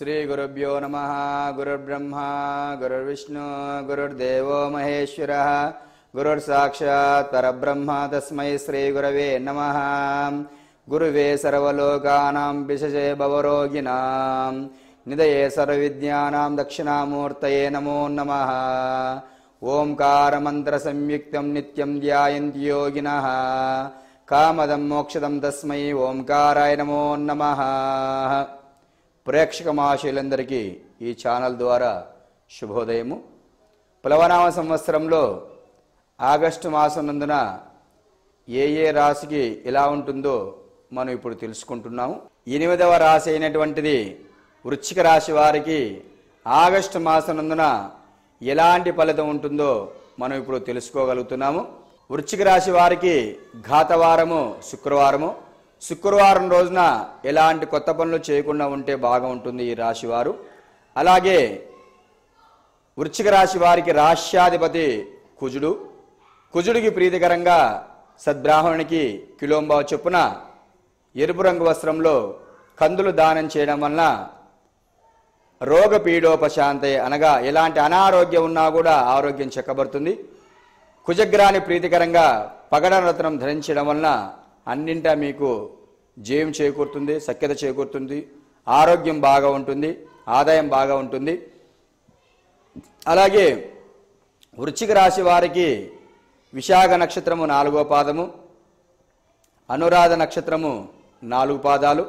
श्रीगुरुभ्यो नमः गुरुर्ब्रह्मा गुरुर्विष्णु गुरुर्देवो महेश्वरः गुरुर्साक्षात् परब्रह्म तस्मै श्रीगुरवे नमः गुरुवे सर्वलोकानां विशजे भवरोगिणां निधये सर्वविद्यानां दक्षिणामूर्तये नमो नमः ओङ्कारमन्त्रसंयुक्तं नित्यं ध्यायन्ति योगिनः कामदं मोक्षदं तस्मै ओङ्काराय नमो नमः ప్రేక్షక మహాశయులందరికీ ఈ ఛానల్ ద్వారా శుభోదయము పులవనామ సంవత్సరంలో ఆగస్టు మాసం నందున ఏ ఏ రాశికి ఎలా ఉంటుందో మనం ఇప్పుడు తెలుసుకుంటున్నాము ఎనిమిదవ రాశి అయినటువంటిది వృచ్చిక రాశి వారికి ఆగస్టు మాసం నందున ఎలాంటి ఫలితం ఉంటుందో మనం ఇప్పుడు తెలుసుకోగలుగుతున్నాము వృచ్చిక రాశి వారికి ఘాతవారము శుక్రవారము శుక్రవారం రోజున ఎలాంటి కొత్త పనులు చేయకుండా ఉంటే బాగా ఉంటుంది ఈ రాశివారు అలాగే వృశ్చిక రాశి వారికి రాష్ట్రాధిపతి కుజుడు కుజుడికి ప్రీతికరంగా సద్బ్రాహ్మణికి కిలోంబావ చొప్పున ఎరుపు రంగు వస్త్రంలో కందులు దానం చేయడం వలన రోగ పీడోపశాంతే అనగా ఎలాంటి అనారోగ్యం ఉన్నా కూడా ఆరోగ్యం చెక్కబడుతుంది కుజగ్రాని ప్రీతికరంగా పగడరత్నం ధరించడం వలన అన్నింటా మీకు జయం చేకూరుతుంది సఖ్యత చేకూరుతుంది ఆరోగ్యం బాగా ఉంటుంది ఆదాయం బాగా ఉంటుంది అలాగే వృచ్చిక రాశి వారికి విశాఖ నక్షత్రము నాలుగో పాదము అనురాధ నక్షత్రము నాలుగు పాదాలు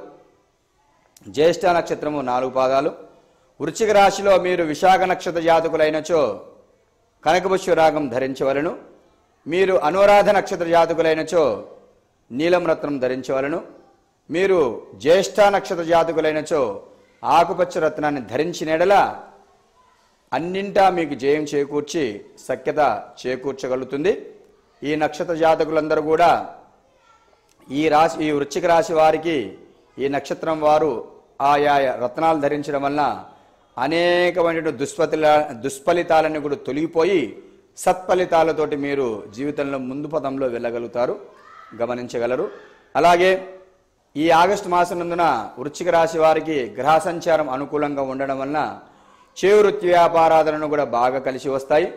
జ్యేష్ఠ నక్షత్రము నాలుగు పాదాలు వృచ్చిక రాశిలో మీరు విశాఖ నక్షత్ర జాతకులైనచో కనకపుష్య రాగం ధరించవలను మీరు అనురాధ నక్షత్ర జాతకులైనచో నీలం రత్నం ధరించవలను మీరు జ్యేష్ఠ నక్షత్ర జాతకులైనచో ఆకుపచ్చ రత్నాన్ని ధరించినెడల అన్నింటా మీకు జయం చేకూర్చి సఖ్యత చేకూర్చగలుగుతుంది ఈ నక్షత్ర జాతకులందరూ కూడా ఈ రాశి ఈ వృశ్చిక రాశి వారికి ఈ నక్షత్రం వారు ఆయా రత్నాలు ధరించడం వలన అనేకమైనటువంటి దుష్ఫలిత దుష్ఫలితాలన్నీ కూడా తొలగిపోయి సత్ఫలితాలతోటి మీరు జీవితంలో ముందు పదంలో వెళ్ళగలుగుతారు గమనించగలరు అలాగే ఈ ఆగస్టు నందున వృశ్చిక రాశి వారికి గ్రహ సంచారం అనుకూలంగా ఉండడం వలన చేవు వృత్తి వ్యాపారాధనను కూడా బాగా కలిసి వస్తాయి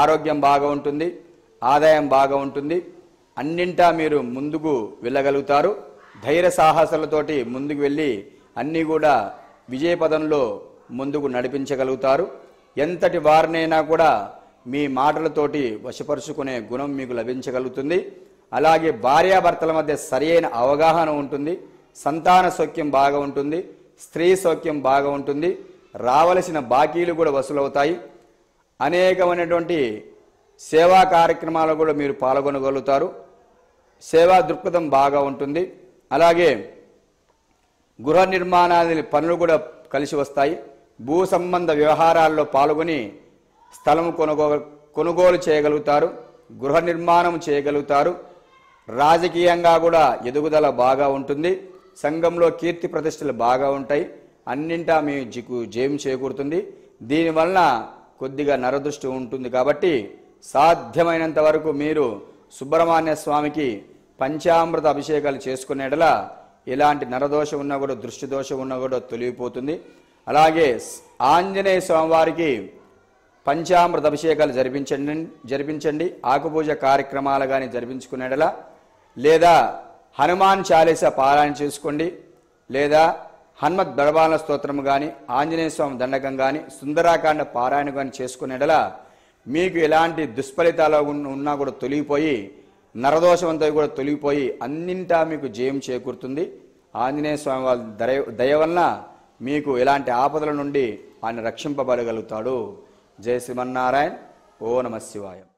ఆరోగ్యం బాగా ఉంటుంది ఆదాయం బాగా ఉంటుంది అన్నింటా మీరు ముందుకు వెళ్ళగలుగుతారు ధైర్య సాహసాలతోటి ముందుకు వెళ్ళి అన్నీ కూడా విజయపదంలో ముందుకు నడిపించగలుగుతారు ఎంతటి వారినైనా కూడా మీ మాటలతోటి వశపరుచుకునే గుణం మీకు లభించగలుగుతుంది అలాగే భార్యాభర్తల మధ్య సరియైన అవగాహన ఉంటుంది సంతాన సౌఖ్యం బాగా ఉంటుంది స్త్రీ సౌఖ్యం బాగా ఉంటుంది రావలసిన బాకీలు కూడా వసూలవుతాయి అనేకమైనటువంటి సేవా కార్యక్రమాలు కూడా మీరు పాల్గొనగలుగుతారు సేవా దృక్పథం బాగా ఉంటుంది అలాగే గృహ నిర్మాణాది పనులు కూడా కలిసి వస్తాయి భూ సంబంధ వ్యవహారాల్లో పాల్గొని స్థలం కొనుగో కొనుగోలు చేయగలుగుతారు గృహ నిర్మాణం చేయగలుగుతారు రాజకీయంగా కూడా ఎదుగుదల బాగా ఉంటుంది సంఘంలో కీర్తి ప్రతిష్టలు బాగా ఉంటాయి అన్నింటా మీ జికు జయం చేకూరుతుంది దీనివలన కొద్దిగా నరదృష్టి ఉంటుంది కాబట్టి సాధ్యమైనంత వరకు మీరు సుబ్రహ్మణ్య స్వామికి పంచామృత అభిషేకాలు చేసుకునేటలా ఎలాంటి నరదోషం ఉన్నా కూడా దృష్టి దోషం ఉన్నా కూడా తొలిగిపోతుంది అలాగే ఆంజనేయ స్వామివారికి పంచామృత అభిషేకాలు జరిపించండి జరిపించండి ఆకుపూజ కార్యక్రమాలు కానీ జరిపించుకునేటలా లేదా హనుమాన్ చాలీస పారాయణ చేసుకోండి లేదా హనుమత్ బలబాల స్తోత్రం కానీ ఆంజనేయ స్వామి దండకం కానీ సుందరాకాండ పారాయణ కానీ చేసుకునేటలా మీకు ఎలాంటి దుష్ఫలితాలు ఉన్నా కూడా తొలిగిపోయి నరదోషం అంతా కూడా తొలిగిపోయి అన్నింటా మీకు జయం చేకూరుతుంది ఆంజనేయ స్వామి వాళ్ళ దయ దయ వలన మీకు ఎలాంటి ఆపదల నుండి ఆయన రక్షింపబడగలుగుతాడు జయ శ్రీమన్నారాయణ ఓ నమ శివాయ